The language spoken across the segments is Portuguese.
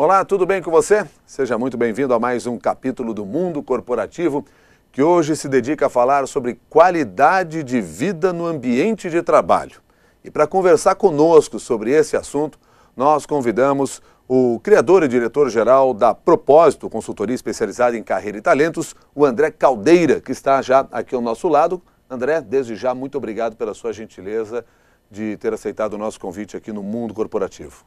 Olá, tudo bem com você? Seja muito bem-vindo a mais um capítulo do Mundo Corporativo, que hoje se dedica a falar sobre qualidade de vida no ambiente de trabalho. E para conversar conosco sobre esse assunto, nós convidamos o criador e diretor-geral da Propósito, consultoria especializada em carreira e talentos, o André Caldeira, que está já aqui ao nosso lado. André, desde já, muito obrigado pela sua gentileza de ter aceitado o nosso convite aqui no Mundo Corporativo.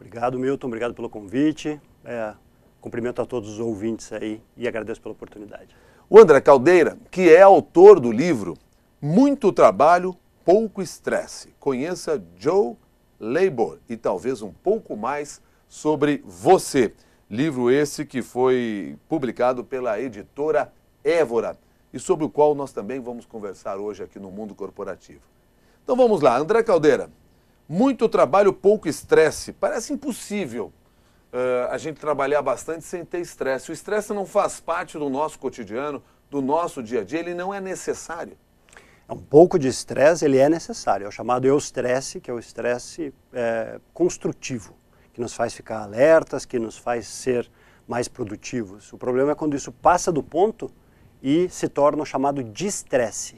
Obrigado, Milton. Obrigado pelo convite. É, cumprimento a todos os ouvintes aí e agradeço pela oportunidade. O André Caldeira, que é autor do livro Muito Trabalho, Pouco Estresse. Conheça Joe Labor e talvez um pouco mais sobre você. Livro esse que foi publicado pela editora Évora e sobre o qual nós também vamos conversar hoje aqui no Mundo Corporativo. Então vamos lá, André Caldeira, muito trabalho, pouco estresse. Parece impossível uh, a gente trabalhar bastante sem ter estresse. O estresse não faz parte do nosso cotidiano, do nosso dia a dia, ele não é necessário. É um pouco de estresse, ele é necessário. É o chamado eustresse, que é o estresse é, construtivo, que nos faz ficar alertas, que nos faz ser mais produtivos. O problema é quando isso passa do ponto e se torna o chamado de estresse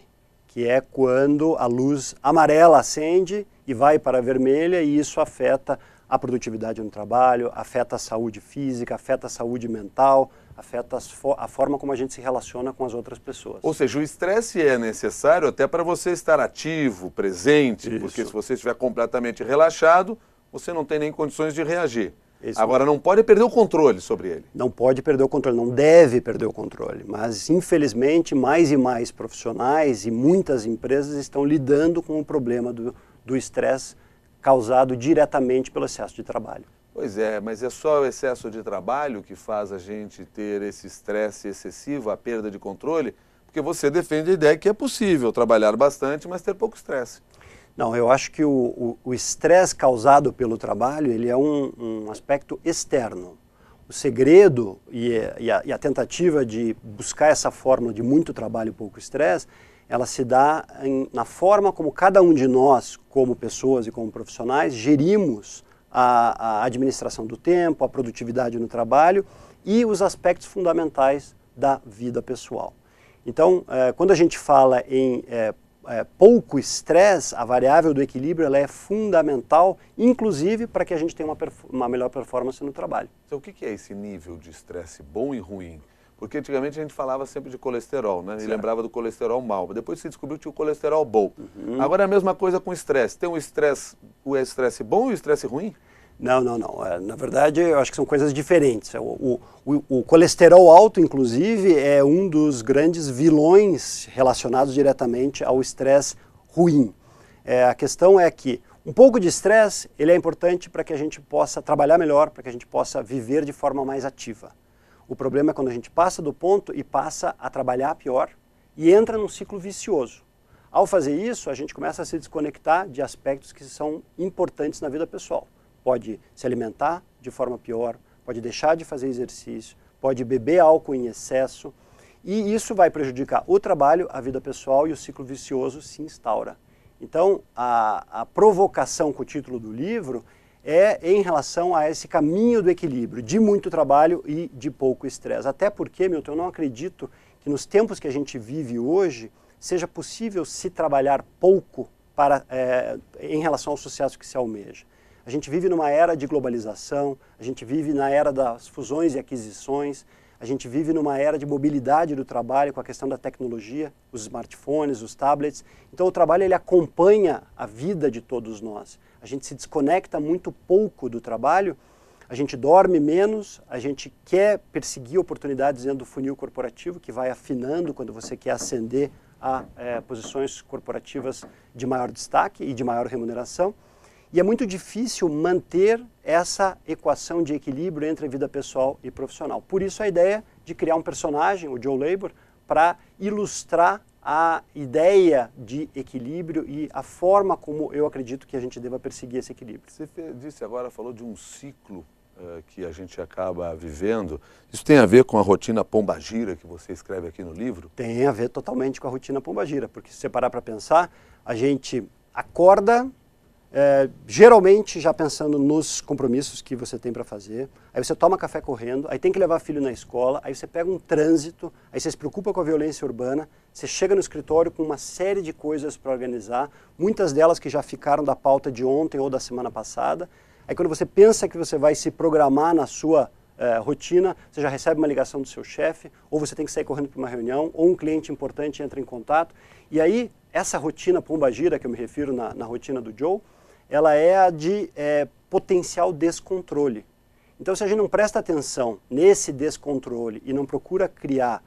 que é quando a luz amarela acende e vai para a vermelha e isso afeta a produtividade no trabalho, afeta a saúde física, afeta a saúde mental, afeta a forma como a gente se relaciona com as outras pessoas. Ou seja, o estresse é necessário até para você estar ativo, presente, isso. porque se você estiver completamente relaxado, você não tem nem condições de reagir. Esse Agora, não pode perder o controle sobre ele. Não pode perder o controle, não deve perder o controle. Mas, infelizmente, mais e mais profissionais e muitas empresas estão lidando com o problema do estresse causado diretamente pelo excesso de trabalho. Pois é, mas é só o excesso de trabalho que faz a gente ter esse estresse excessivo, a perda de controle? Porque você defende a ideia que é possível trabalhar bastante, mas ter pouco estresse. Não, eu acho que o estresse causado pelo trabalho ele é um, um aspecto externo. O segredo e, e, a, e, a, tentativa de buscar essa fórmula de muito trabalho e pouco estresse, ela se dá em, na forma como cada um de nós, como pessoas e como profissionais, gerimos a, a administração do tempo, a produtividade no trabalho e os aspectos fundamentais da vida pessoal. Então, eh, quando a gente fala em eh, é, pouco estresse, a variável do equilíbrio ela é fundamental, inclusive para que a gente tenha uma, uma melhor performance no trabalho. Então, o que é esse nível de estresse bom e ruim? Porque antigamente a gente falava sempre de colesterol, né? E lembrava do colesterol mal. Mas depois se descobriu que tinha o colesterol bom. Uhum. Agora é a mesma coisa com estresse. Tem um estresse, o estresse bom e o estresse ruim? Não, não, não. É, na verdade, eu acho que são coisas diferentes. É, o, o, o, colesterol alto, inclusive, é um dos grandes vilões relacionados diretamente ao estresse ruim. É, a questão é que um pouco de estresse ele é importante para que a gente possa trabalhar melhor, para que a gente possa viver de forma mais ativa. O problema é quando a gente passa do ponto e passa a trabalhar pior e entra num ciclo vicioso. Ao fazer isso, a gente começa a se desconectar de aspectos que são importantes na vida pessoal pode se alimentar de forma pior, pode deixar de fazer exercício, pode beber álcool em excesso, e isso vai prejudicar o trabalho, a vida pessoal e o ciclo vicioso se instaura. Então, a, a provocação com o título do livro é em relação a esse caminho do equilíbrio, de muito trabalho e de pouco estresse. Até porque, Milton, eu não acredito que nos tempos que a gente vive hoje seja possível se trabalhar pouco para, é, em relação ao sucesso que se almeja. A gente vive numa era de globalização, a gente vive na era das fusões e aquisições, a gente vive numa era de mobilidade do trabalho com a questão da tecnologia, os smartphones, os tablets. Então o trabalho ele acompanha a vida de todos nós. A gente se desconecta muito pouco do trabalho, a gente dorme menos, a gente quer perseguir oportunidades dentro do funil corporativo que vai afinando quando você quer ascender a é, posições corporativas de maior destaque e de maior remuneração. E é muito difícil manter essa equação de equilíbrio entre a vida pessoal e profissional. Por isso a ideia de criar um personagem, o Joe Labor, para ilustrar a ideia de equilíbrio e a forma como eu acredito que a gente deva perseguir esse equilíbrio. Você disse agora, falou de um ciclo uh, que a gente acaba vivendo. Isso tem a ver com a rotina pombagira que você escreve aqui no livro? Tem a ver totalmente com a rotina pombagira, porque se você parar para pensar, a gente acorda, é, geralmente já pensando nos compromissos que você tem para fazer, aí você toma café correndo, aí tem que levar filho na escola, aí você pega um trânsito, aí você se preocupa com a violência urbana, você chega no escritório com uma série de coisas para organizar, muitas delas que já ficaram da pauta de ontem ou da semana passada. Aí quando você pensa que você vai se programar na sua é, rotina, você já recebe uma ligação do seu chefe, ou você tem que sair correndo para uma reunião, ou um cliente importante entra em contato. E aí, essa rotina pomba gira que eu me refiro na, na rotina do Joe, ela é a de é, potencial descontrole. Então, se a gente não presta atenção nesse descontrole e não procura criar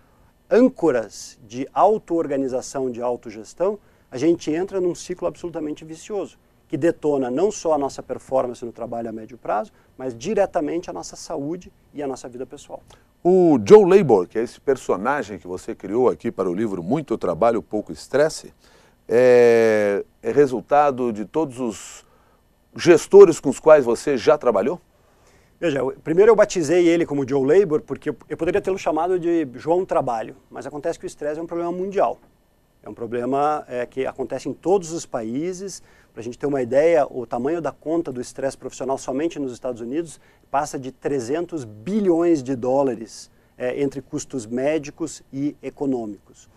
âncoras de auto-organização, de autogestão, a gente entra num ciclo absolutamente vicioso, que detona não só a nossa performance no trabalho a médio prazo, mas diretamente a nossa saúde e a nossa vida pessoal. O Joe Labor, que é esse personagem que você criou aqui para o livro Muito Trabalho, Pouco Estresse, é, é resultado de todos os gestores com os quais você já trabalhou? Veja, primeiro eu batizei ele como Joe Labor, porque eu poderia tê-lo chamado de João Trabalho, mas acontece que o estresse é um problema mundial. É um problema é, que acontece em todos os países. Para a gente ter uma ideia, o tamanho da conta do estresse profissional somente nos Estados Unidos passa de 300 bilhões de dólares é, entre custos médicos e econômicos.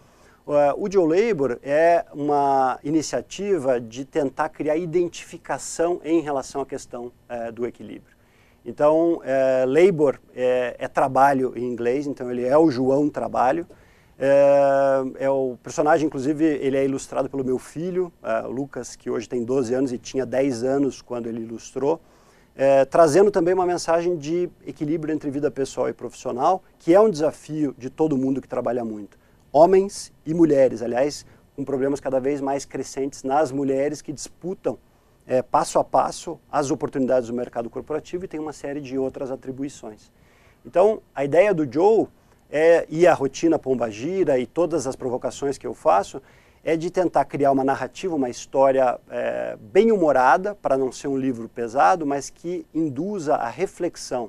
Eh, o Joe Labor é uma iniciativa de tentar criar identificação em relação à questão eh, do equilíbrio. Então, eh, labor é, é, trabalho em inglês, então ele é o João Trabalho. É, o personagem, inclusive, ele é ilustrado pelo meu filho, Lucas, que hoje tem 12 anos e tinha 10 anos quando ele ilustrou. trazendo também uma mensagem de equilíbrio entre vida pessoal e profissional, que é um desafio de todo mundo que trabalha muito homens e mulheres, aliás, com problemas cada vez mais crescentes nas mulheres que disputam é, passo a passo as oportunidades do mercado corporativo e tem uma série de outras atribuições. Então, a ideia do Joe é, e a rotina pombagira e todas as provocações que eu faço é de tentar criar uma narrativa, uma história é, bem humorada, para não ser um livro pesado, mas que induza a reflexão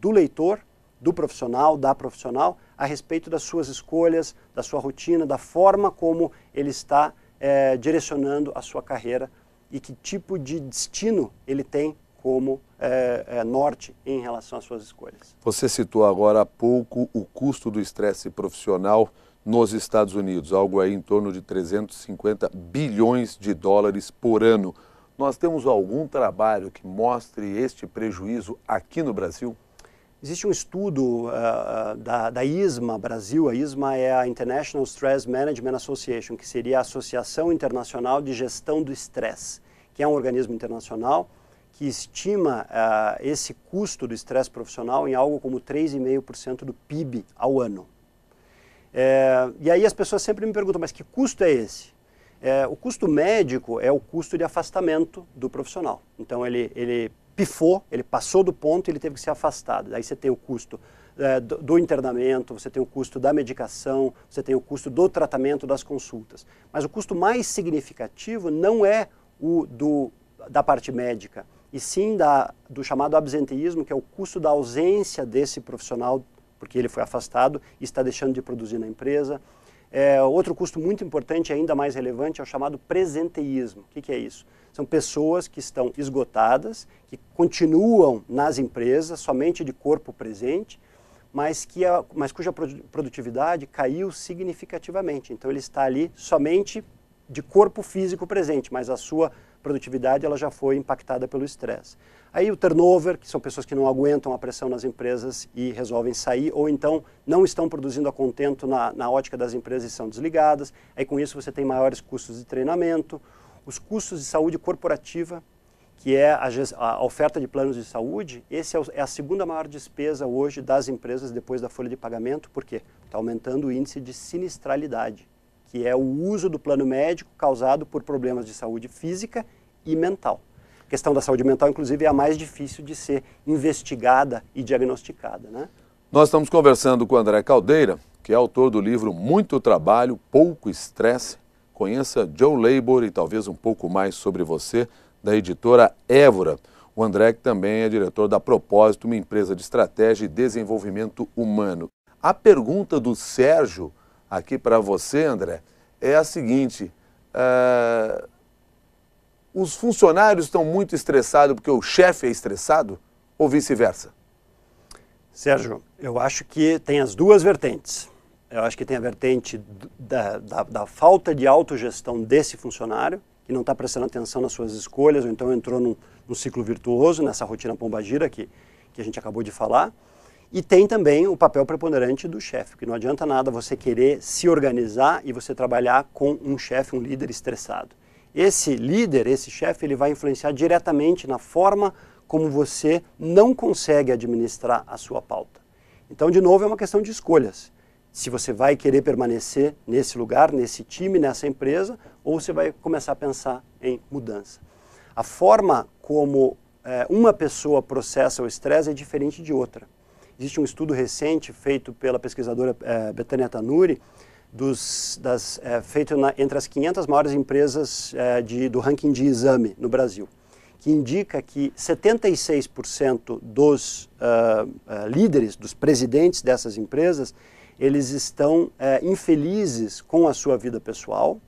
do leitor do profissional, da profissional, a respeito das suas escolhas, da sua rotina, da forma como ele está é, direcionando a sua carreira e que tipo de destino ele tem como é, é, norte em relação às suas escolhas. Você citou agora há pouco o custo do estresse profissional nos Estados Unidos, algo aí em torno de 350 bilhões de dólares por ano. Nós temos algum trabalho que mostre este prejuízo aqui no Brasil? Existe um estudo uh, da, da ISMA Brasil, a ISMA é a International Stress Management Association, que seria a Associação Internacional de Gestão do Estresse, que é um organismo internacional que estima uh, esse custo do estresse profissional em algo como 3,5% do PIB ao ano. É, e aí as pessoas sempre me perguntam, mas que custo é esse? É, o custo médico é o custo de afastamento do profissional. Então ele, ele pifou, ele passou do ponto e ele teve que ser afastado. daí você tem o custo é, do, do internamento, você tem o custo da medicação, você tem o custo do tratamento das consultas. Mas o custo mais significativo não é o do, da parte médica, e sim da, do chamado absenteísmo, que é o custo da ausência desse profissional, porque ele foi afastado e está deixando de produzir na empresa, é, outro custo muito importante, ainda mais relevante, é o chamado presenteísmo. O que, que, é isso? São pessoas que estão esgotadas, que continuam nas empresas somente de corpo presente, mas, que a, mas cuja produtividade caiu significativamente. Então ele está ali somente de corpo físico presente, mas a sua produtividade ela já foi impactada pelo estresse. Aí o turnover, que são pessoas que não aguentam a pressão nas empresas e resolvem sair, ou então não estão produzindo a contento na, na ótica das empresas e são desligadas. Aí com isso você tem maiores custos de treinamento, os custos de saúde corporativa, que é a, a oferta de planos de saúde, esse é, o, é a segunda maior despesa hoje das empresas depois da folha de pagamento, porque está aumentando o índice de sinistralidade que é o uso do plano médico causado por problemas de saúde física e mental. A questão da saúde mental, inclusive, é a mais difícil de ser investigada e diagnosticada. Né? Nós estamos conversando com o André Caldeira, que é autor do livro Muito Trabalho, Pouco Estresse. Conheça Joe Labor e talvez um pouco mais sobre você, da editora Évora. O André, que também é diretor da Propósito, uma empresa de estratégia e desenvolvimento humano. A pergunta do Sérgio aqui para você, André, é a seguinte: é, os funcionários estão muito estressados porque o chefe é estressado ou vice-versa? Sérgio, eu acho que tem as duas vertentes. Eu acho que tem a vertente da, da, da falta de autogestão desse funcionário, que não está prestando atenção nas suas escolhas, ou então entrou num, num ciclo virtuoso, nessa rotina pombagira que, que a gente acabou de falar. E tem também o papel preponderante do chefe, que não adianta nada você querer se organizar e você trabalhar com um chefe, um líder estressado. Esse líder, esse chefe, ele vai influenciar diretamente na forma como você não consegue administrar a sua pauta. Então, de novo, é uma questão de escolhas. Se você vai querer permanecer nesse lugar, nesse time, nessa empresa, ou você vai começar a pensar em mudança. A forma como é, uma pessoa processa o estresse é diferente de outra. Existe um estudo recente feito pela pesquisadora é, Betânia Tanuri, dos, das, é, feito na, entre as 500 maiores empresas é, de, do ranking de exame no Brasil, que indica que 76% dos uh, uh, líderes, dos presidentes dessas empresas, eles estão infelizes com a sua vida pessoal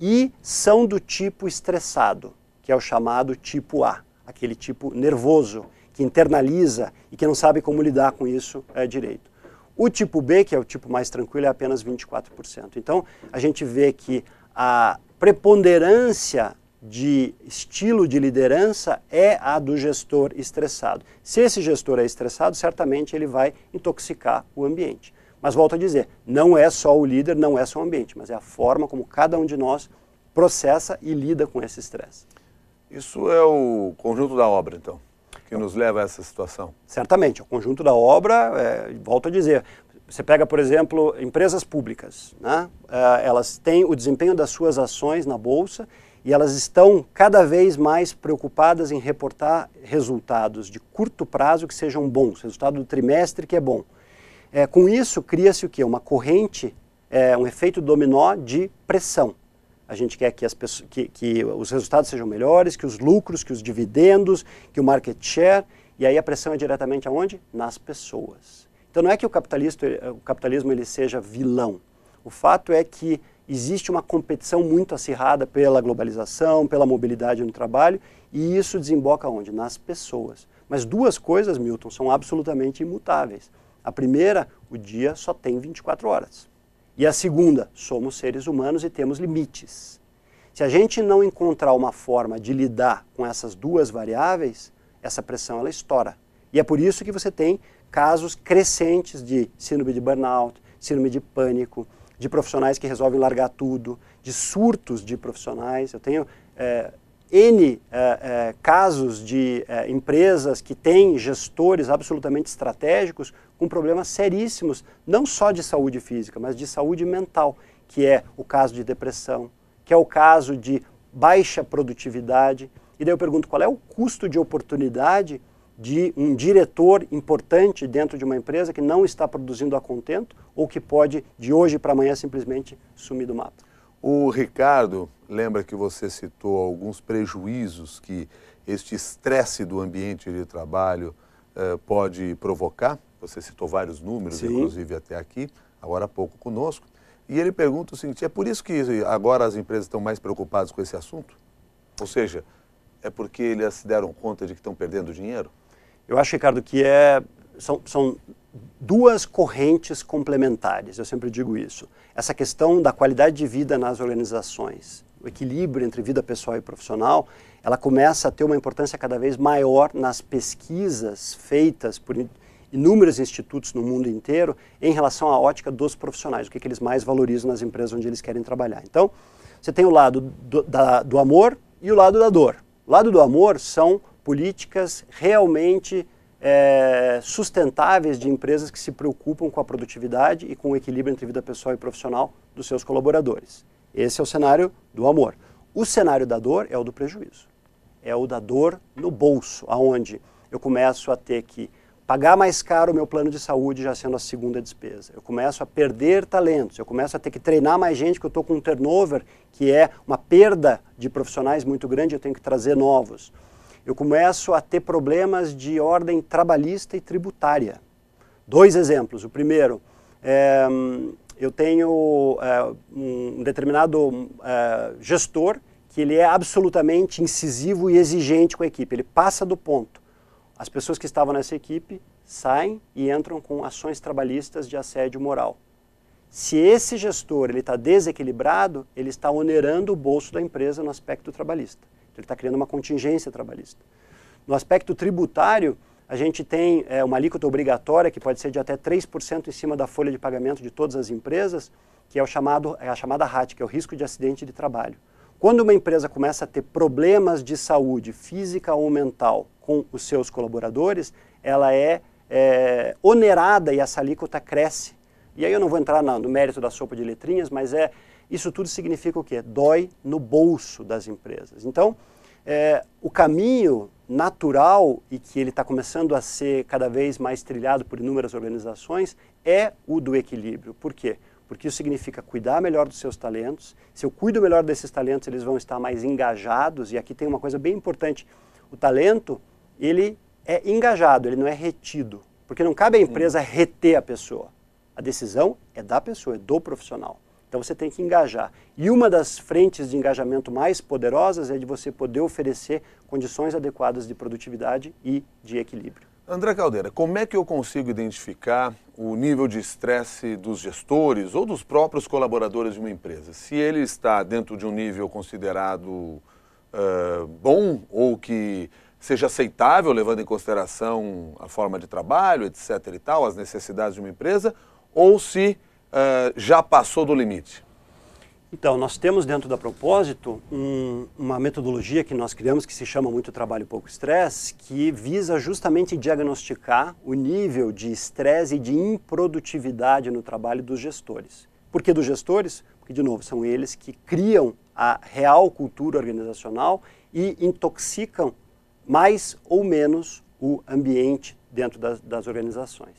e são do tipo estressado, que é o chamado tipo A, aquele tipo nervoso, que internaliza e que não sabe como lidar com isso é, direito. O tipo B, que é o tipo mais tranquilo, é apenas 24%. Então, a gente vê que a preponderância de estilo de liderança é a do gestor estressado. Se esse gestor é estressado, certamente ele vai intoxicar o ambiente. Mas volto a dizer, não é só o líder, não é só o ambiente, mas é a forma como cada um de nós processa e lida com esse estresse. Isso é o conjunto da obra, então? que nos leva a essa situação? Certamente, o conjunto da obra, é, volto a dizer, você pega, por exemplo, empresas públicas, né? É, elas têm o desempenho das suas ações na Bolsa e elas estão cada vez mais preocupadas em reportar resultados de curto prazo que sejam bons, resultado do trimestre que é bom. É, com isso, cria-se o quê? Uma corrente, é, um efeito dominó de pressão. A gente quer que, as pessoas, que, que os resultados sejam melhores, que os lucros, que os dividendos, que o market share. E aí a pressão é diretamente aonde? Nas pessoas. Então não é que o, capitalista, o capitalismo ele seja vilão. O fato é que existe uma competição muito acirrada pela globalização, pela mobilidade no trabalho, e isso desemboca onde? Nas pessoas. Mas duas coisas, Milton, são absolutamente imutáveis. A primeira, o dia só tem 24 horas. E a segunda, somos seres humanos e temos limites. Se a gente não encontrar uma forma de lidar com essas duas variáveis, essa pressão ela estoura. E é por isso que você tem casos crescentes de síndrome de burnout, síndrome de pânico, de profissionais que resolvem largar tudo, de surtos de profissionais. Eu tenho é, N eh, eh, casos de eh, empresas que têm gestores absolutamente estratégicos com problemas seríssimos, não só de saúde física, mas de saúde mental, que é o caso de depressão, que é o caso de baixa produtividade. E daí eu pergunto qual é o custo de oportunidade de um diretor importante dentro de uma empresa que não está produzindo a contento ou que pode, de hoje para amanhã, simplesmente sumir do mapa. O Ricardo lembra que você citou alguns prejuízos que este estresse do ambiente de trabalho eh, pode provocar. Você citou vários números, Sim. inclusive até aqui, agora há pouco conosco. E ele pergunta o seguinte: é por isso que agora as empresas estão mais preocupadas com esse assunto? Ou seja, é porque eles se deram conta de que estão perdendo dinheiro? Eu acho, Ricardo, que é, são, são duas correntes complementares, eu sempre digo isso. Essa questão da qualidade de vida nas organizações, o equilíbrio entre vida pessoal e profissional, ela começa a ter uma importância cada vez maior nas pesquisas feitas por inúmeros institutos no mundo inteiro em relação à ótica dos profissionais, o que, é que eles mais valorizam nas empresas onde eles querem trabalhar. Então, você tem o lado do, da, do amor e o lado da dor. O lado do amor são políticas realmente é, sustentáveis de empresas que se preocupam com a produtividade e com o equilíbrio entre vida pessoal e profissional dos seus colaboradores. Esse é o cenário do amor. O cenário da dor é o do prejuízo. É o da dor no bolso, aonde eu começo a ter que pagar mais caro o meu plano de saúde já sendo a segunda despesa. Eu começo a perder talentos, eu começo a ter que treinar mais gente, que eu estou com um turnover, que é uma perda de profissionais muito grande, eu tenho que trazer novos eu começo a ter problemas de ordem trabalhista e tributária. Dois exemplos. O primeiro, é, eu tenho é, um determinado é, gestor que ele é absolutamente incisivo e exigente com a equipe, ele passa do ponto. As pessoas que estavam nessa equipe saem e entram com ações trabalhistas de assédio moral. Se esse gestor está desequilibrado, ele está onerando o bolso da empresa no aspecto trabalhista. Então, ele está criando uma contingência trabalhista. No aspecto tributário, a gente tem é, uma alíquota obrigatória que pode ser de até 3% em cima da folha de pagamento de todas as empresas, que é, o chamado, é a chamada RAT, que é o risco de acidente de trabalho. Quando uma empresa começa a ter problemas de saúde física ou mental com os seus colaboradores, ela é, é onerada e essa alíquota cresce. E aí eu não vou entrar no mérito da sopa de letrinhas, mas é, isso tudo significa o quê? Dói no bolso das empresas. Então, é, o caminho natural e que ele está começando a ser cada vez mais trilhado por inúmeras organizações é o do equilíbrio. Por quê? Porque isso significa cuidar melhor dos seus talentos. Se eu cuido melhor desses talentos, eles vão estar mais engajados. E aqui tem uma coisa bem importante. O talento, ele é engajado, ele não é retido. Porque não cabe à empresa reter a pessoa. A decisão é da pessoa, é do profissional. Então você tem que engajar. E uma das frentes de engajamento mais poderosas é de você poder oferecer condições adequadas de produtividade e de equilíbrio. André Caldeira, como é que eu consigo identificar o nível de estresse dos gestores ou dos próprios colaboradores de uma empresa? Se ele está dentro de um nível considerado uh, bom ou que seja aceitável, levando em consideração a forma de trabalho, etc. e tal, as necessidades de uma empresa, ou se uh, já passou do limite? Então, nós temos dentro da Propósito um, uma metodologia que nós criamos que se chama Muito Trabalho Pouco Estresse, que visa justamente diagnosticar o nível de estresse e de improdutividade no trabalho dos gestores. Por que dos gestores? Porque, de novo, são eles que criam a real cultura organizacional e intoxicam mais ou menos o ambiente dentro das, das organizações.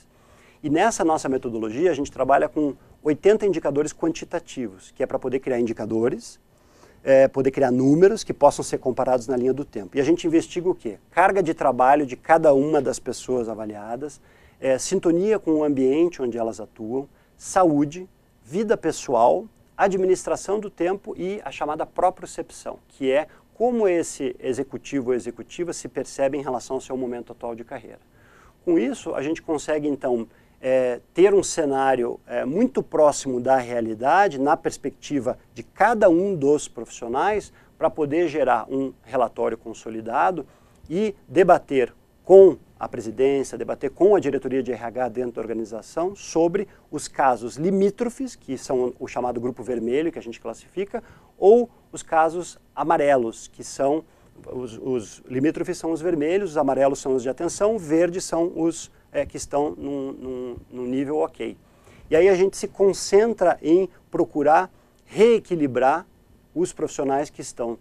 E nessa nossa metodologia, a gente trabalha com 80 indicadores quantitativos, que é para poder criar indicadores, é, poder criar números que possam ser comparados na linha do tempo. E a gente investiga o quê? Carga de trabalho de cada uma das pessoas avaliadas, é, sintonia com o ambiente onde elas atuam, saúde, vida pessoal, administração do tempo e a chamada propriocepção, que é como esse executivo ou executiva se percebe em relação ao seu momento atual de carreira. Com isso, a gente consegue, então, é, ter um cenário é, muito próximo da realidade, na perspectiva de cada um dos profissionais, para poder gerar um relatório consolidado e debater com a presidência, debater com a diretoria de RH dentro da organização sobre os casos limítrofes, que são o chamado grupo vermelho, que a gente classifica, ou os casos amarelos, que são os, os limítrofes são os vermelhos, os amarelos são os de atenção, verdes são os é, que estão num, num, num nível ok. E aí a gente se concentra em procurar reequilibrar os profissionais que estão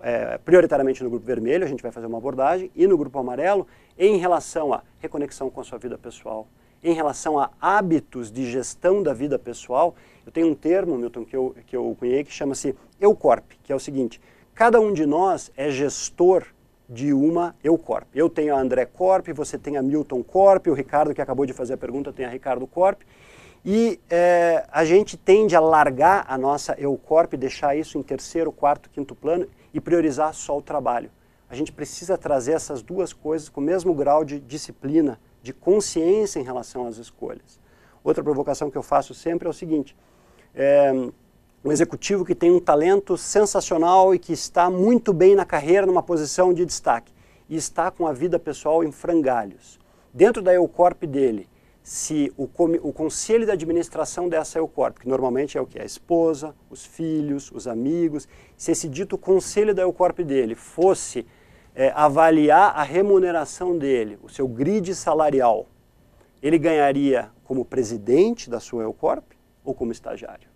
é, prioritariamente no grupo vermelho, a gente vai fazer uma abordagem, e no grupo amarelo, em relação à reconexão com a sua vida pessoal, em relação a hábitos de gestão da vida pessoal. Eu tenho um termo, Milton, que eu, que eu cunhei que chama-se EUCORP, que é o seguinte, Cada um de nós é gestor de uma Eucorp. Eu tenho a André Corp, você tem a Milton Corp, o Ricardo que acabou de fazer a pergunta tem a Ricardo Corp. E é, a gente tende a largar a nossa Eucorp, deixar isso em terceiro, quarto, quinto plano e priorizar só o trabalho. A gente precisa trazer essas duas coisas com o mesmo grau de disciplina, de consciência em relação às escolhas. Outra provocação que eu faço sempre é o seguinte, é, um executivo que tem um talento sensacional e que está muito bem na carreira, numa posição de destaque, e está com a vida pessoal em frangalhos. Dentro da Eucorp dele, se o, o conselho de administração dessa Eucorp, que normalmente é o que? A esposa, os filhos, os amigos, se esse dito conselho da Eucorp dele fosse é, avaliar a remuneração dele, o seu grid salarial, ele ganharia como presidente da sua Eucorp ou como estagiário?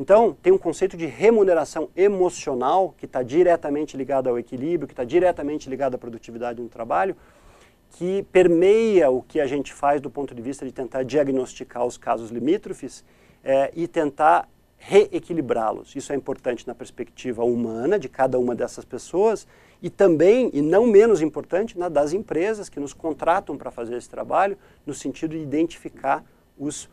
Então, tem um conceito de remuneração emocional, que está diretamente ligado ao equilíbrio, que está diretamente ligado à produtividade no trabalho, que permeia o que a gente faz do ponto de vista de tentar diagnosticar os casos limítrofes é, e tentar reequilibrá-los. Isso é importante na perspectiva humana de cada uma dessas pessoas e também, e não menos importante, na das empresas que nos contratam para fazer esse trabalho, no sentido de identificar os,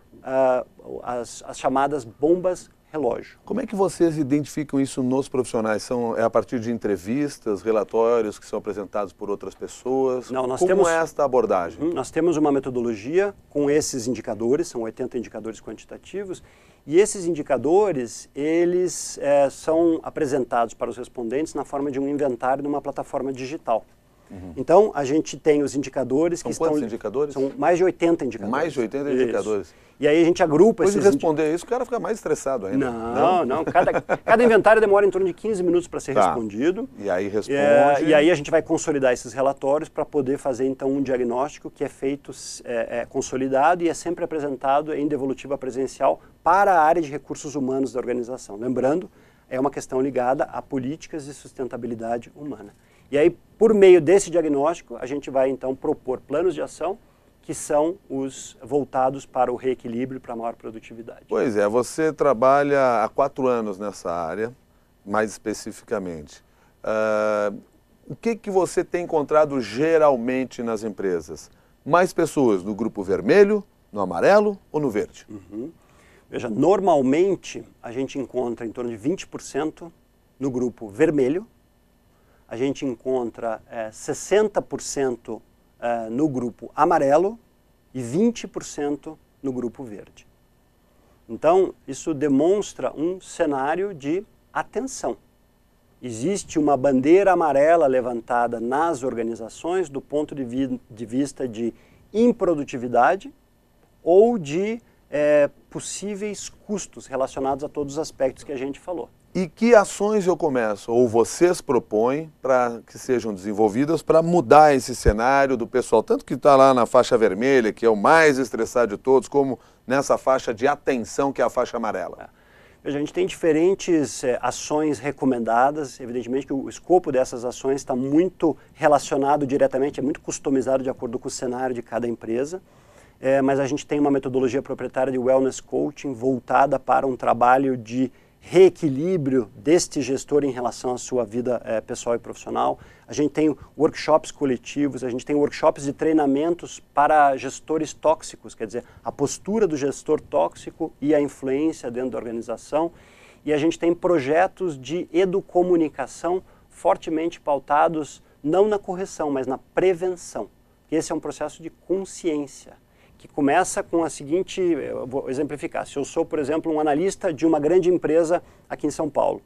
uh, as, as chamadas bombas relógio. Como é que vocês identificam isso nos profissionais? São, é a partir de entrevistas, relatórios que são apresentados por outras pessoas? Não, nós Como temos, é esta abordagem? Hum, nós temos uma metodologia com esses indicadores, são 80 indicadores quantitativos, e esses indicadores, eles é, são apresentados para os respondentes na forma de um inventário numa plataforma digital. Uhum. Então, a gente tem os indicadores são que estão... São indicadores? São mais de 80 indicadores. Mais de 80 isso. indicadores. E aí a gente agrupa Depois esses... Depois de responder indi... isso, o cara fica mais estressado ainda. Não, não. não. Cada, cada inventário demora em torno de 15 minutos para ser tá. respondido. E aí é, responde... É, e aí a gente vai consolidar esses relatórios para poder fazer, então, um diagnóstico que é feito, é, é consolidado e é sempre apresentado em devolutiva presencial para a área de recursos humanos da organização. Lembrando, é uma questão ligada a políticas de sustentabilidade humana. E aí, por meio desse diagnóstico, a gente vai então propor planos de ação que são os voltados para o reequilíbrio, para a maior produtividade. Pois é, você trabalha há quatro anos nessa área, mais especificamente. Uh, o que, que você tem encontrado geralmente nas empresas? Mais pessoas no grupo vermelho, no amarelo ou no verde? Uhum. Veja, normalmente a gente encontra em torno de 20% no grupo vermelho, a gente encontra é, 60% é, no grupo amarelo e 20% no grupo verde. Então, isso demonstra um cenário de atenção. Existe uma bandeira amarela levantada nas organizações do ponto de, vi de vista de improdutividade ou de é, possíveis custos relacionados a todos os aspectos que a gente falou. E que ações eu começo, ou vocês propõem, para que sejam desenvolvidas para mudar esse cenário do pessoal, tanto que está lá na faixa vermelha, que é o mais estressado de todos, como nessa faixa de atenção, que é a faixa amarela? É. A gente tem diferentes é, ações recomendadas, evidentemente que o escopo dessas ações está muito relacionado diretamente, é muito customizado de acordo com o cenário de cada empresa. É, mas a gente tem uma metodologia proprietária de wellness coaching voltada para um trabalho de reequilíbrio deste gestor em relação à sua vida é, pessoal e profissional. A gente tem workshops coletivos, a gente tem workshops de treinamentos para gestores tóxicos, quer dizer, a postura do gestor tóxico e a influência dentro da organização. E a gente tem projetos de educomunicação fortemente pautados não na correção, mas na prevenção. Esse é um processo de consciência que começa com a seguinte, vou exemplificar, se eu sou, por exemplo, um analista de uma grande empresa aqui em São Paulo,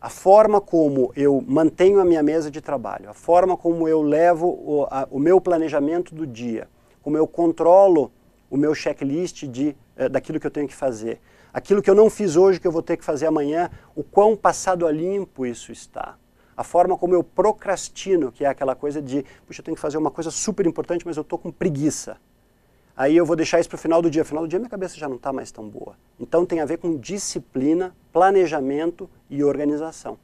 a forma como eu mantenho a minha mesa de trabalho, a forma como eu levo o, a, o meu planejamento do dia, como eu controlo o meu checklist de, eh, daquilo que eu tenho que fazer, aquilo que eu não fiz hoje que eu vou ter que fazer amanhã, o quão passado a limpo isso está. A forma como eu procrastino, que é aquela coisa de, puxa, eu tenho que fazer uma coisa super importante, mas eu estou com preguiça aí eu vou deixar isso para o final do dia. Final do dia minha cabeça já não está mais tão boa. Então tem a ver com disciplina, planejamento e organização.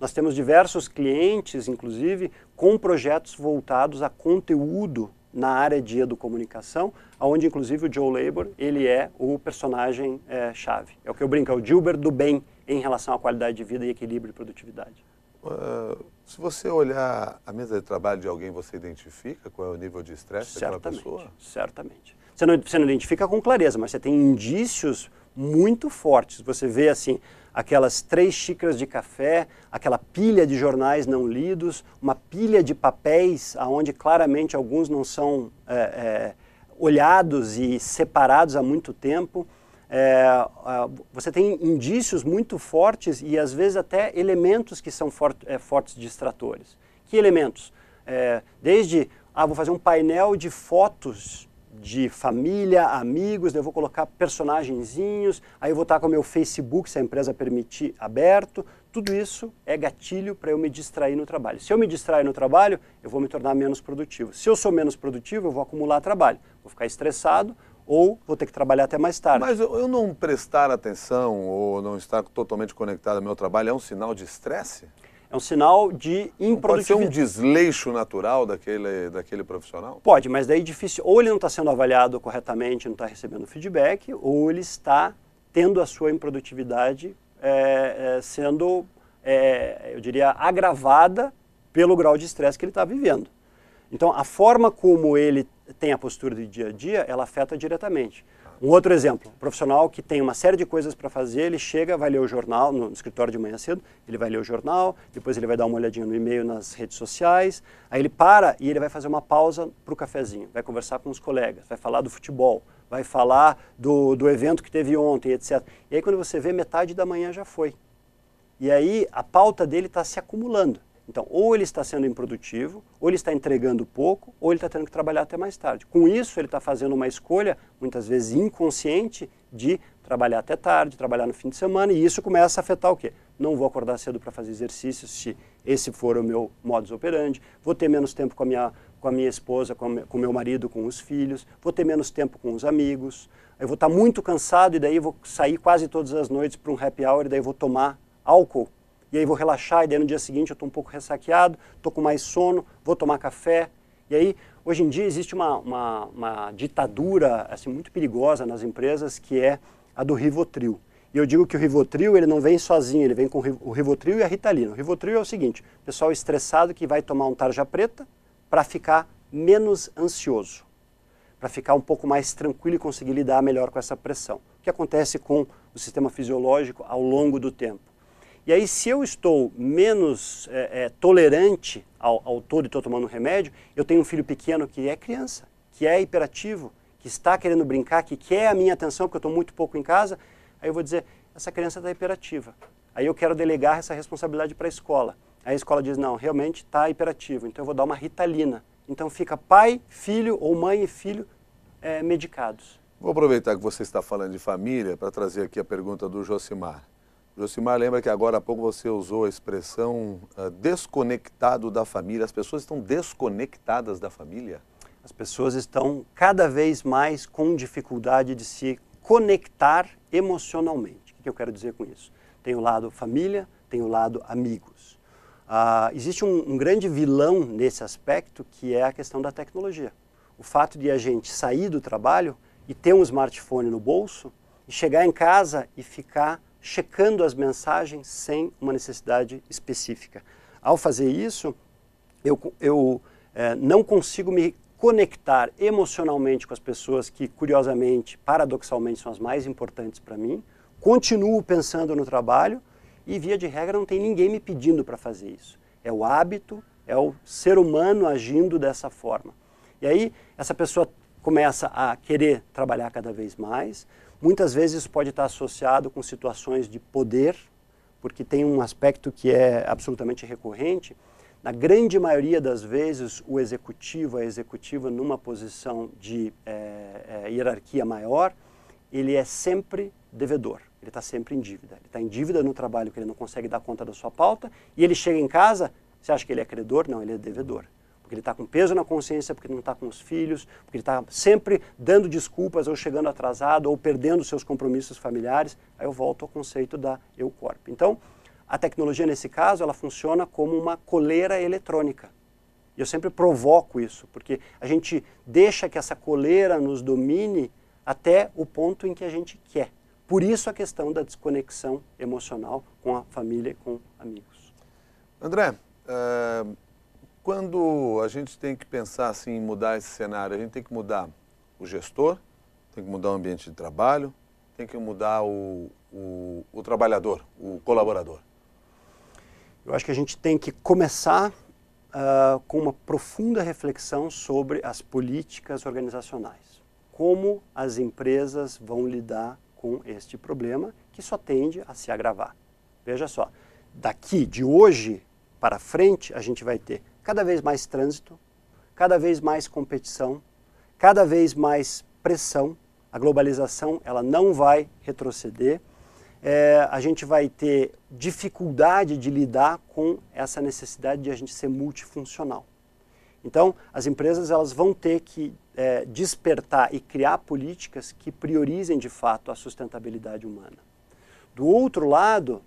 Nós temos diversos clientes, inclusive, com projetos voltados a conteúdo na área de educomunicação, onde inclusive o Joe Labor, ele é o personagem é, chave. É o que eu brinco, é o Gilbert do bem em relação à qualidade de vida e equilíbrio e produtividade. Ah, se você olhar a mesa de trabalho de alguém, você identifica qual é o nível de estresse daquela pessoa? Certamente. Você não, você não identifica com clareza, mas você tem indícios muito fortes. Você vê assim, aquelas três xícaras de café, aquela pilha de jornais não lidos, uma pilha de papéis aonde claramente alguns não são é, é, olhados e separados há muito tempo é, você tem indícios muito fortes e às vezes até elementos que são é, fortes distratores. Que elementos? É, desde, ah, vou fazer um painel de fotos de família, amigos, daí eu vou colocar personagenzinhos, aí eu vou estar com o meu Facebook, se a empresa permitir, aberto. Tudo isso é gatilho para eu me distrair no trabalho. Se eu me distrair no trabalho, eu vou me tornar menos produtivo. Se eu sou menos produtivo, eu vou acumular trabalho. Vou ficar estressado, ou vou ter que trabalhar até mais tarde. Mas eu não prestar atenção ou não estar totalmente conectado ao meu trabalho é um sinal de estresse? É um sinal de improdutividade. pode ser um desleixo natural daquele, daquele profissional? Pode, mas daí é difícil. Ou ele não está sendo avaliado corretamente, não está recebendo feedback, ou ele está tendo a sua improdutividade é, é, sendo, é, eu diria, agravada pelo grau de estresse que ele está vivendo. Então, a forma como ele tem a postura do dia a dia, ela afeta diretamente. Um outro exemplo, um profissional que tem uma série de coisas para fazer, ele chega, vai ler o jornal no escritório de manhã cedo, ele vai ler o jornal, depois ele vai dar uma olhadinha no e-mail, nas redes sociais, aí ele para e ele vai fazer uma pausa para o cafezinho, vai conversar com os colegas, vai falar do futebol, vai falar do, do evento que teve ontem, etc. E aí quando você vê, metade da manhã já foi. E aí a pauta dele está se acumulando. Então, ou ele está sendo improdutivo, ou ele está entregando pouco, ou ele está tendo que trabalhar até mais tarde. Com isso, ele está fazendo uma escolha, muitas vezes inconsciente, de trabalhar até tarde, trabalhar no fim de semana, e isso começa a afetar o quê? Não vou acordar cedo para fazer exercícios, se esse for o meu modus operandi, vou ter menos tempo com a minha, com a minha esposa, com, o meu marido, com os filhos, vou ter menos tempo com os amigos, eu vou estar muito cansado e daí vou sair quase todas as noites para um happy hour e daí vou tomar álcool e aí vou relaxar, e daí no dia seguinte eu estou um pouco ressaqueado, estou com mais sono, vou tomar café. E aí, hoje em dia existe uma, uma, uma ditadura assim, muito perigosa nas empresas que é a do Rivotril. E eu digo que o Rivotril ele não vem sozinho, ele vem com o Rivotril e a Ritalina. O Rivotril é o seguinte, pessoal estressado que vai tomar um tarja preta para ficar menos ansioso, para ficar um pouco mais tranquilo e conseguir lidar melhor com essa pressão. O que acontece com o sistema fisiológico ao longo do tempo? E aí, se eu estou menos é, é, tolerante ao, ao todo e estou tomando um remédio, eu tenho um filho pequeno que é criança, que é hiperativo, que está querendo brincar, que quer a minha atenção, porque eu estou muito pouco em casa, aí eu vou dizer, essa criança está hiperativa. Aí eu quero delegar essa responsabilidade para a escola. Aí a escola diz, não, realmente está hiperativo, então eu vou dar uma ritalina. Então fica pai, filho ou mãe e filho é, medicados. Vou aproveitar que você está falando de família para trazer aqui a pergunta do Josimar. Josimar, lembra que agora há pouco você usou a expressão uh, desconectado da família. As pessoas estão desconectadas da família? As pessoas estão cada vez mais com dificuldade de se conectar emocionalmente. O que eu quero dizer com isso? Tem o lado família, tem o lado amigos. Uh, existe um, um grande vilão nesse aspecto que é a questão da tecnologia. O fato de a gente sair do trabalho e ter um smartphone no bolso e chegar em casa e ficar checando as mensagens sem uma necessidade específica. Ao fazer isso, eu, eu é, não consigo me conectar emocionalmente com as pessoas que, curiosamente, paradoxalmente, são as mais importantes para mim, continuo pensando no trabalho e, via de regra, não tem ninguém me pedindo para fazer isso. É o hábito, é o ser humano agindo dessa forma. E aí, essa pessoa começa a querer trabalhar cada vez mais, Muitas vezes pode estar associado com situações de poder, porque tem um aspecto que é absolutamente recorrente. Na grande maioria das vezes, o executivo, a executiva numa posição de é, é, hierarquia maior, ele é sempre devedor, ele está sempre em dívida. Ele está em dívida no trabalho que ele não consegue dar conta da sua pauta e ele chega em casa, você acha que ele é credor? Não, ele é devedor porque ele está com peso na consciência, porque ele não está com os filhos, porque ele está sempre dando desculpas ou chegando atrasado ou perdendo seus compromissos familiares, aí eu volto ao conceito da eu corpo. Então, a tecnologia nesse caso, ela funciona como uma coleira eletrônica. E eu sempre provoco isso, porque a gente deixa que essa coleira nos domine até o ponto em que a gente quer. Por isso a questão da desconexão emocional com a família e com amigos. André, uh quando a gente tem que pensar assim, em mudar esse cenário, a gente tem que mudar o gestor, tem que mudar o ambiente de trabalho, tem que mudar o, o, o trabalhador, o colaborador. Eu acho que a gente tem que começar uh, com uma profunda reflexão sobre as políticas organizacionais. Como as empresas vão lidar com este problema que só tende a se agravar. Veja só, daqui de hoje para frente a gente vai ter cada vez mais trânsito, cada vez mais competição, cada vez mais pressão. A globalização ela não vai retroceder. É, a gente vai ter dificuldade de lidar com essa necessidade de a gente ser multifuncional. Então, as empresas elas vão ter que é, despertar e criar políticas que priorizem de fato a sustentabilidade humana. Do outro lado,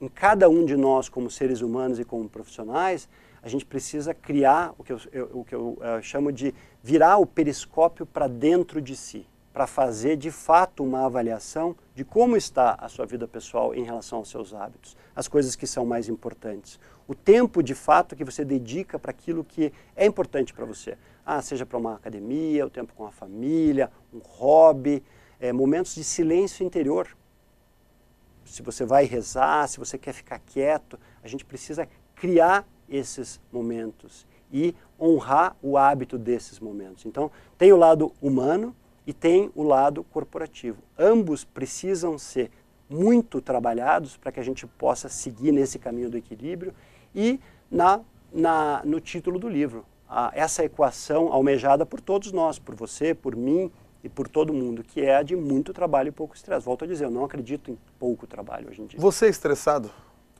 em cada um de nós como seres humanos e como profissionais, a gente precisa criar o que eu, eu o que eu uh, chamo de virar o periscópio para dentro de si, para fazer de fato uma avaliação de como está a sua vida pessoal em relação aos seus hábitos, as coisas que são mais importantes, o tempo de fato que você dedica para aquilo que é importante para você. Ah, seja para uma academia, o tempo com a família, um hobby, é, momentos de silêncio interior. Se você vai rezar, se você quer ficar quieto, a gente precisa criar esses momentos e honrar o hábito desses momentos. Então, tem o lado humano e tem o lado corporativo. Ambos precisam ser muito trabalhados para que a gente possa seguir nesse caminho do equilíbrio e na, na no título do livro. A, essa equação almejada por todos nós, por você, por mim, e por todo mundo, que é a de muito trabalho e pouco estresse. Volto a dizer, eu não acredito em pouco trabalho hoje em dia. Você é estressado?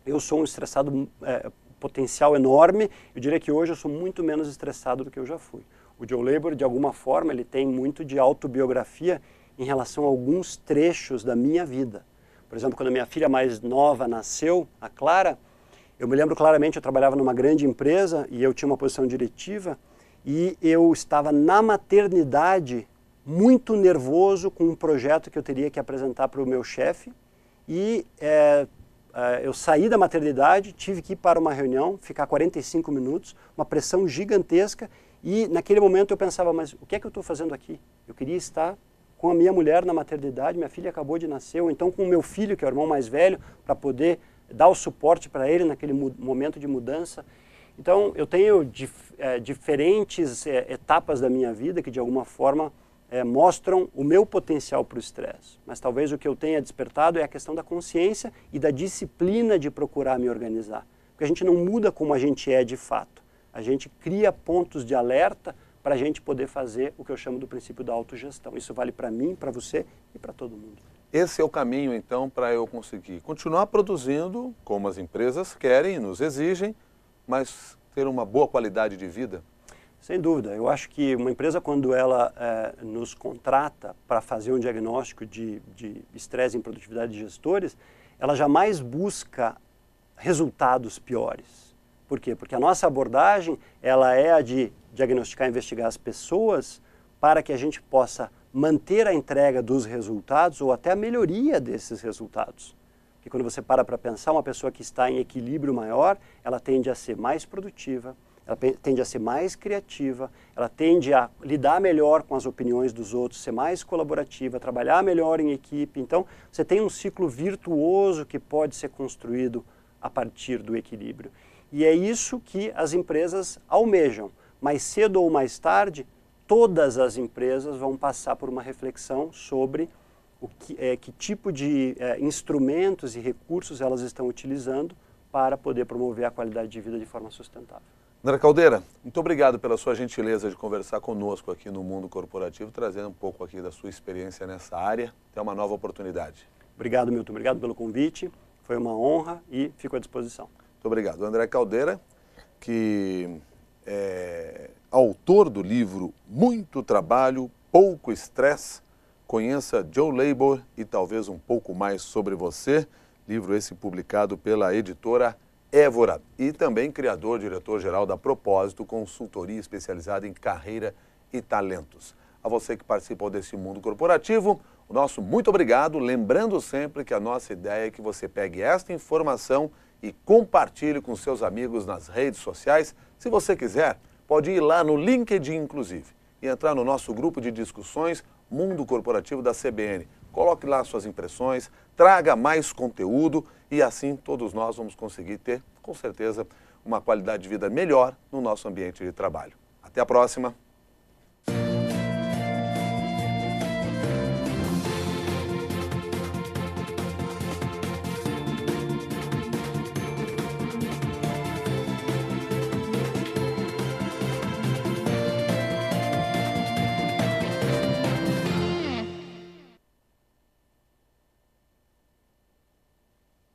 Eu sou um estressado é, potencial enorme. Eu diria que hoje eu sou muito menos estressado do que eu já fui. O Joe Labor, de alguma forma, ele tem muito de autobiografia em relação a alguns trechos da minha vida. Por exemplo, quando a minha filha mais nova nasceu, a Clara, eu me lembro claramente, eu trabalhava numa grande empresa e eu tinha uma posição diretiva e eu estava na maternidade muito nervoso com um projeto que eu teria que apresentar para o meu chefe e é, eh, eu saí da maternidade, tive que ir para uma reunião, ficar 45 minutos, uma pressão gigantesca, e naquele momento eu pensava, mas o que é que eu estou fazendo aqui? Eu queria estar com a minha mulher na maternidade, minha filha acabou de nascer, ou então com o meu filho, que é o irmão mais velho, para poder dar o suporte para ele naquele momento de mudança. Então, eu tenho dif é, diferentes é, etapas da minha vida que, de alguma forma, é, mostram o meu potencial para o estresse. Mas talvez o que eu tenha despertado é a questão da consciência e da disciplina de procurar me organizar. Porque a gente não muda como a gente é de fato. A gente cria pontos de alerta para a gente poder fazer o que eu chamo do princípio da autogestão. Isso vale para mim, para você e para todo mundo. Esse é o caminho, então, para eu conseguir continuar produzindo como as empresas querem, nos exigem, mas ter uma boa qualidade de vida? Sem dúvida. Eu acho que uma empresa, quando ela eh, nos contrata para fazer um diagnóstico de estresse em produtividade de gestores, ela jamais busca resultados piores. Por quê? Porque a nossa abordagem ela é a de diagnosticar e investigar as pessoas para que a gente possa manter a entrega dos resultados ou até a melhoria desses resultados. Porque quando você para para pensar, uma pessoa que está em equilíbrio maior, ela tende a ser mais produtiva, ela tende a ser mais criativa, ela tende a lidar melhor com as opiniões dos outros, ser mais colaborativa, trabalhar melhor em equipe. Então, você tem um ciclo virtuoso que pode ser construído a partir do equilíbrio. E é isso que as empresas almejam. Mais cedo ou mais tarde, todas as empresas vão passar por uma reflexão sobre o que, é, que tipo de é, instrumentos e recursos elas estão utilizando para poder promover a qualidade de vida de forma sustentável. André Caldeira, muito obrigado pela sua gentileza de conversar conosco aqui no Mundo Corporativo, trazendo um pouco aqui da sua experiência nessa área. Até uma nova oportunidade. Obrigado, Milton. Obrigado pelo convite. Foi uma honra e fico à disposição. Muito obrigado. André Caldeira, que é autor do livro Muito Trabalho, Pouco Estresse, Conheça Joe Labor e talvez um pouco mais sobre você. Livro esse publicado pela editora Évora e também criador, diretor-geral da Propósito, consultoria especializada em carreira e talentos. A você que participou desse mundo corporativo, o nosso muito obrigado, lembrando sempre que a nossa ideia é que você pegue esta informação e compartilhe com seus amigos nas redes sociais. Se você quiser, pode ir lá no LinkedIn, inclusive, e entrar no nosso grupo de discussões Mundo Corporativo da CBN coloque lá suas impressões, traga mais conteúdo e assim todos nós vamos conseguir ter, com certeza, uma qualidade de vida melhor no nosso ambiente de trabalho. Até a próxima!